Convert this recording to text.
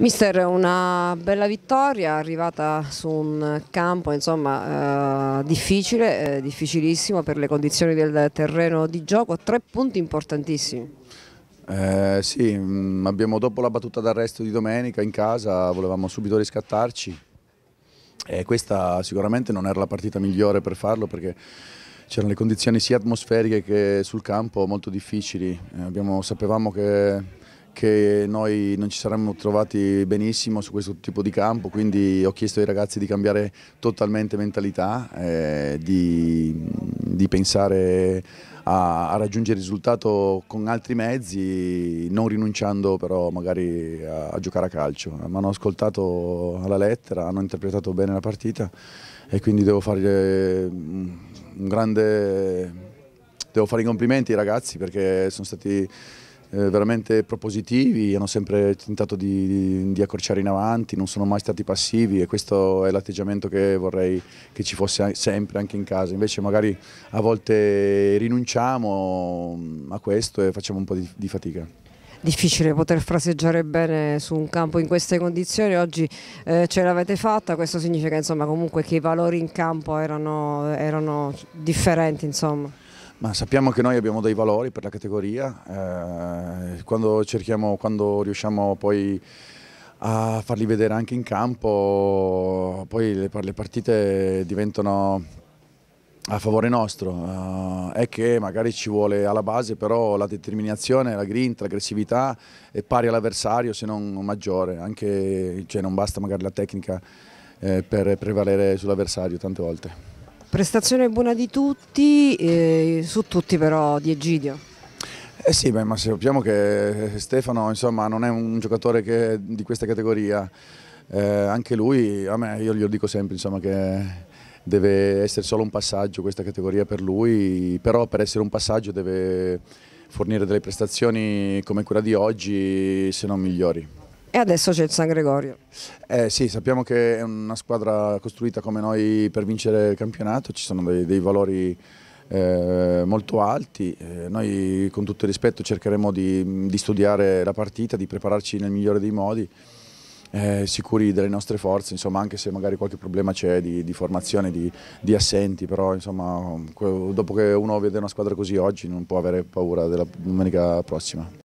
Mister, una bella vittoria arrivata su un campo insomma, eh, difficile, eh, difficilissimo per le condizioni del terreno di gioco, tre punti importantissimi. Eh, sì, mm, abbiamo dopo la battuta d'arresto di domenica in casa, volevamo subito riscattarci e questa sicuramente non era la partita migliore per farlo perché c'erano le condizioni sia atmosferiche che sul campo molto difficili, eh, abbiamo, sapevamo che che noi non ci saremmo trovati benissimo su questo tipo di campo, quindi ho chiesto ai ragazzi di cambiare totalmente mentalità, eh, di, di, pensare a, a, raggiungere il risultato con altri mezzi, non rinunciando però magari a, a giocare a calcio. Mi hanno ascoltato alla lettera, hanno interpretato bene la partita e quindi devo fare mm, un grande... Devo fare i complimenti ai ragazzi perché sono stati eh, veramente propositivi, hanno sempre tentato di, di, accorciare in avanti, non sono mai stati passivi e questo è l'atteggiamento che vorrei che ci fosse sempre anche in casa. Invece magari a volte rinunciamo mm, a questo e facciamo un po' di, di fatica difficile poter fraseggiare bene su un campo in queste condizioni, oggi eh, ce l'avete fatta, questo significa insomma, comunque che i valori in campo erano, erano differenti. Insomma. Ma sappiamo che noi abbiamo dei valori per la categoria, eh, quando, quando riusciamo poi a farli vedere anche in campo, poi le, le partite diventano a favore nostro, uh, è che magari ci vuole alla base però la determinazione, la grinta, l'aggressività è pari all'avversario se non maggiore, anche, cioè non basta magari la tecnica eh, per prevalere sull'avversario tante volte. Prestazione buona di tutti, eh, su tutti però di Egidio. Eh sì, beh, ma sappiamo che eh, Stefano insomma, non è un giocatore che, di questa categoria, eh, anche lui, a me, io glielo dico sempre insomma, che deve essere solo un passaggio questa categoria per lui, però per essere un passaggio deve fornire delle prestazioni come quella di oggi, se non migliori. E adesso c'è il San Gregorio. Eh sì, sappiamo che è una squadra costruita come noi per vincere il campionato, ci sono dei, dei valori eh, molto alti, eh, noi con tutto il rispetto cercheremo di, di, studiare la partita, di prepararci nel migliore dei modi, eh, sicuri delle nostre forze, insomma anche se magari qualche problema c'è di, di, formazione, di, di, assenti, però insomma dopo che uno vede una squadra così oggi non può avere paura della domenica prossima.